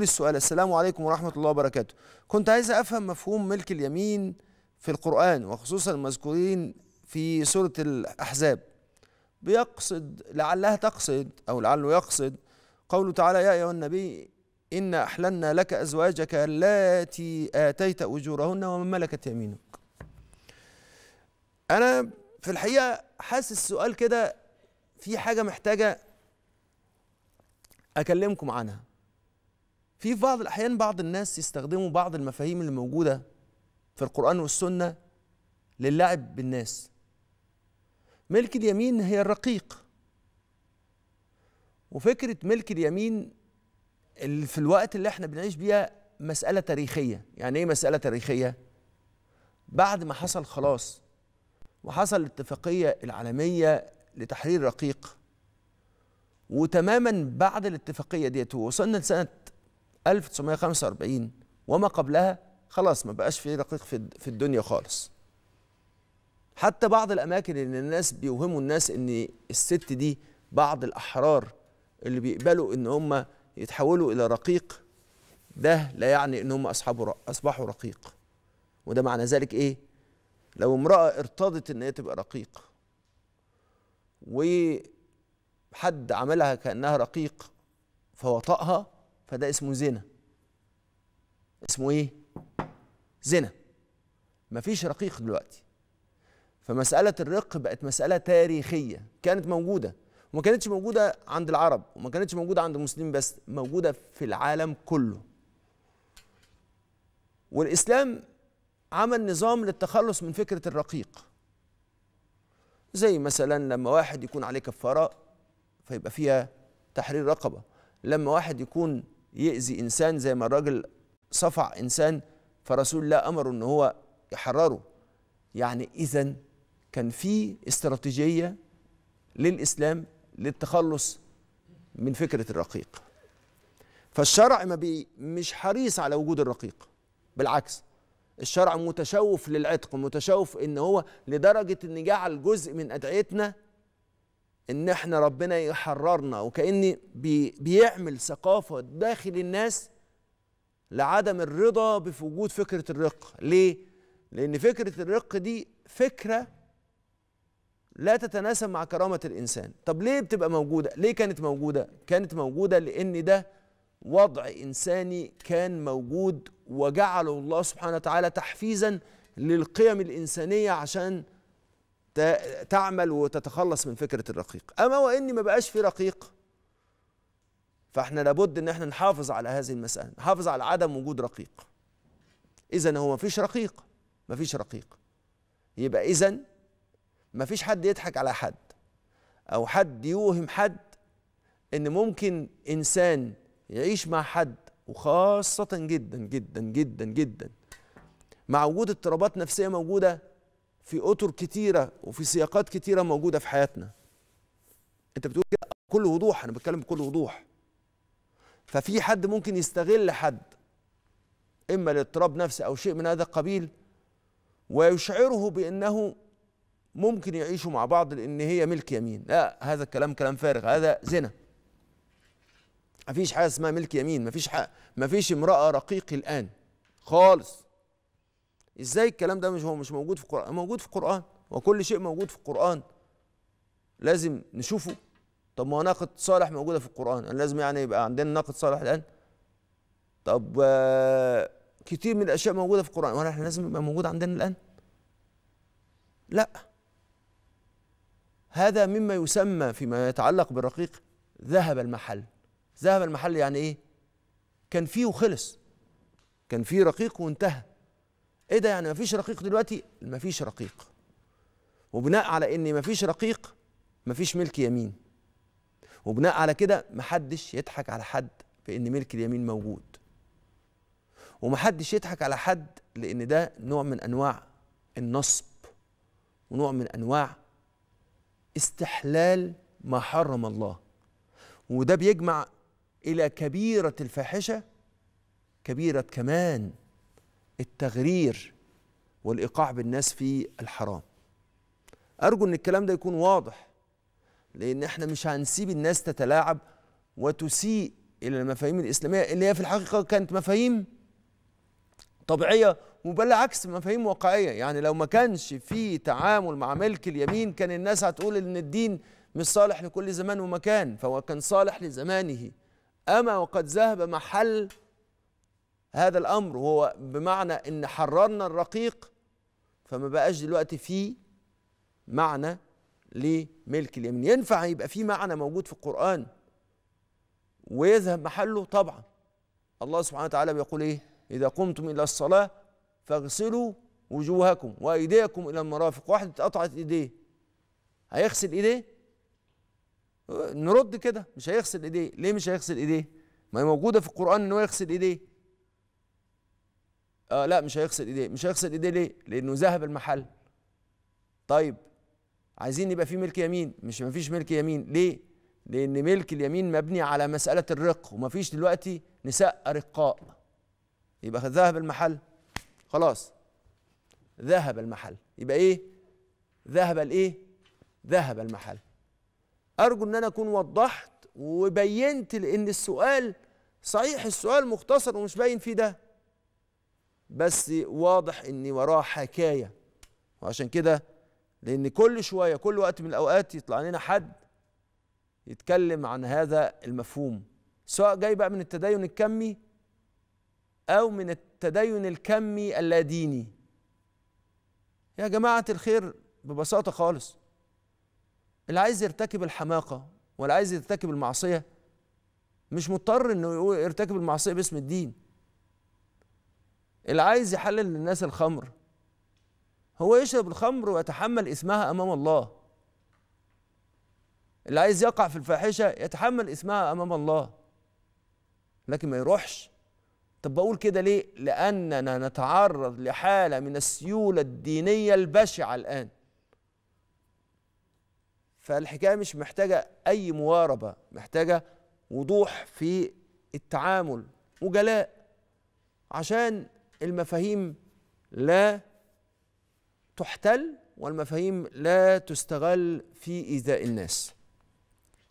السؤال السلام عليكم ورحمة الله وبركاته كنت عايز أفهم مفهوم ملك اليمين في القرآن وخصوصا المذكورين في سورة الأحزاب بيقصد لعلها تقصد أو لعله يقصد قوله تعالى يا أيها النبي إن أحللنا لك أزواجك اللاتي آتيت أجورهن ومن ملكت يمينك أنا في الحقيقة حاسس السؤال كده في حاجة محتاجة أكلمكم عنها في بعض الأحيان بعض الناس يستخدموا بعض المفاهيم اللي موجودة في القرآن والسنة للعب بالناس ملك اليمين هي الرقيق وفكرة ملك اليمين اللي في الوقت اللي احنا بنعيش بيها مسألة تاريخية يعني ايه مسألة تاريخية؟ بعد ما حصل خلاص وحصل الاتفاقية العالمية لتحرير الرقيق وتماما بعد الاتفاقية ديت وصلنا لسنة 1945 وما قبلها خلاص ما بقاش في رقيق في الدنيا خالص حتى بعض الاماكن اللي الناس بيوهموا الناس ان الست دي بعض الاحرار اللي بيقبلوا ان هم يتحولوا الى رقيق ده لا يعني ان هم اصحابه اصبحوا رقيق وده معنى ذلك ايه لو امراه ارتضت ان هي تبقى رقيق وحد عملها كانها رقيق فوطأها فده اسمه زنا اسمه ايه زنا مفيش رقيق دلوقتي فمسألة الرق بقت مسألة تاريخية كانت موجودة وما كانتش موجودة عند العرب وما كانتش موجودة عند المسلمين بس موجودة في العالم كله والإسلام عمل نظام للتخلص من فكرة الرقيق زي مثلا لما واحد يكون عليه كفارة فيبقى فيها تحرير رقبة لما واحد يكون يأذي إنسان زي ما الراجل صفع إنسان فرسول الله أمره إن هو يحرره يعني إذا كان في استراتيجية للإسلام للتخلص من فكرة الرقيق فالشرع ما بي مش حريص على وجود الرقيق بالعكس الشرع متشوف للعتق متشوف ان هو لدرجه ان جعل جزء من ادعيتنا ان احنا ربنا يحررنا وكأن بي بيعمل ثقافة داخل الناس لعدم الرضا بوجود فكرة الرق ليه؟ لأن فكرة الرق دي فكرة لا تتناسب مع كرامة الإنسان طب ليه بتبقى موجودة؟ ليه كانت موجودة؟ كانت موجودة لأن ده وضع إنساني كان موجود وجعله الله سبحانه وتعالى تحفيزا للقيم الإنسانية عشان تعمل وتتخلص من فكره الرقيق اما وان ما بقاش في رقيق فاحنا لابد ان احنا نحافظ على هذه المساله نحافظ على عدم وجود رقيق اذا هو ما فيش رقيق ما فيش رقيق يبقى اذا ما فيش حد يضحك على حد او حد يوهم حد ان ممكن انسان يعيش مع حد وخاصه جدا جدا جدا جدا مع وجود اضطرابات نفسيه موجوده في اطر كتيره وفي سياقات كتيره موجوده في حياتنا انت بتقول كده بكل وضوح انا بتكلم بكل وضوح ففي حد ممكن يستغل حد اما لاضطراب نفسي او شيء من هذا القبيل ويشعره بانه ممكن يعيشوا مع بعض لان هي ملك يمين لا هذا الكلام كلام فارغ هذا زنا مفيش حاجه اسمها ملك يمين مفيش حق مفيش امراه رقيق الان خالص ازاي الكلام ده مش هو مش موجود في القران موجود في القران وكل شيء موجود في القران لازم نشوفه طب ما هو ناقه صالح موجوده في القران أنا يعني لازم يعني يبقى عندنا ناقه صالح الان طب آه، كتير من الاشياء موجوده في القران ولا احنا لازم يبقى موجود عندنا الان لا هذا مما يسمى فيما يتعلق بالرقيق ذهب المحل ذهب المحل يعني ايه كان فيه وخلص كان فيه رقيق وانتهى ايه ده يعني مفيش رقيق دلوقتي مفيش رقيق وبناء على ان مفيش رقيق مفيش ملك يمين وبناء على كده محدش يضحك على حد في ان ملك اليمين موجود ومحدش يضحك على حد لان ده نوع من انواع النصب ونوع من انواع استحلال ما حرم الله وده بيجمع الى كبيره الفاحشه كبيره كمان التغرير والإيقاع بالناس في الحرام أرجو أن الكلام ده يكون واضح لأن احنا مش هنسيب الناس تتلاعب وتسيء إلى المفاهيم الإسلامية اللي هي في الحقيقة كانت مفاهيم طبيعية وبل عكس مفاهيم واقعية يعني لو ما كانش في تعامل مع ملك اليمين كان الناس هتقول إن الدين مش صالح لكل زمان ومكان فهو كان صالح لزمانه أما وقد ذهب محل هذا الامر هو بمعنى ان حررنا الرقيق فما بقاش دلوقتي فيه معنى لملك اليمين ينفع يبقى فيه معنى موجود في القرآن ويذهب محله طبعا الله سبحانه وتعالى بيقول ايه إذا قمتم إلى الصلاة فاغسلوا وجوهكم وأيديكم إلى المرافق واحد اتقطعت إيديه هيغسل إيديه نرد كده مش هيغسل إيديه ليه مش هيغسل إيديه ما هي موجودة في القرآن إن هو يغسل إيديه آه لا مش هيغسل ايديه مش هيغسل ايديه ليه لانه ذهب المحل طيب عايزين يبقى في ملك يمين مش مفيش ملك يمين ليه لان ملك اليمين مبني على مساله الرق ومفيش دلوقتي نساء ارقاء يبقى ذهب المحل خلاص ذهب المحل يبقى ايه ذهب الايه ذهب المحل ارجو ان انا اكون وضحت وبينت لان السؤال صحيح السؤال مختصر ومش باين فيه ده بس واضح ان وراه حكايه وعشان كده لان كل شويه كل وقت من الاوقات يطلع لنا حد يتكلم عن هذا المفهوم سواء جاي بقى من التدين الكمي او من التدين الكمي اللاديني يا جماعه الخير ببساطه خالص اللي عايز يرتكب الحماقه ولا عايز يرتكب المعصيه مش مضطر انه يرتكب المعصيه باسم الدين اللي عايز يحلل للناس الخمر هو يشرب الخمر ويتحمل اسمها أمام الله اللي عايز يقع في الفاحشة يتحمل اسمها أمام الله لكن ما يروحش طب بقول كده ليه لأننا نتعرض لحالة من السيولة الدينية البشعة الآن فالحكاية مش محتاجة أي مواربة محتاجة وضوح في التعامل وجلاء عشان المفاهيم لا تحتل والمفاهيم لا تستغل في إيذاء الناس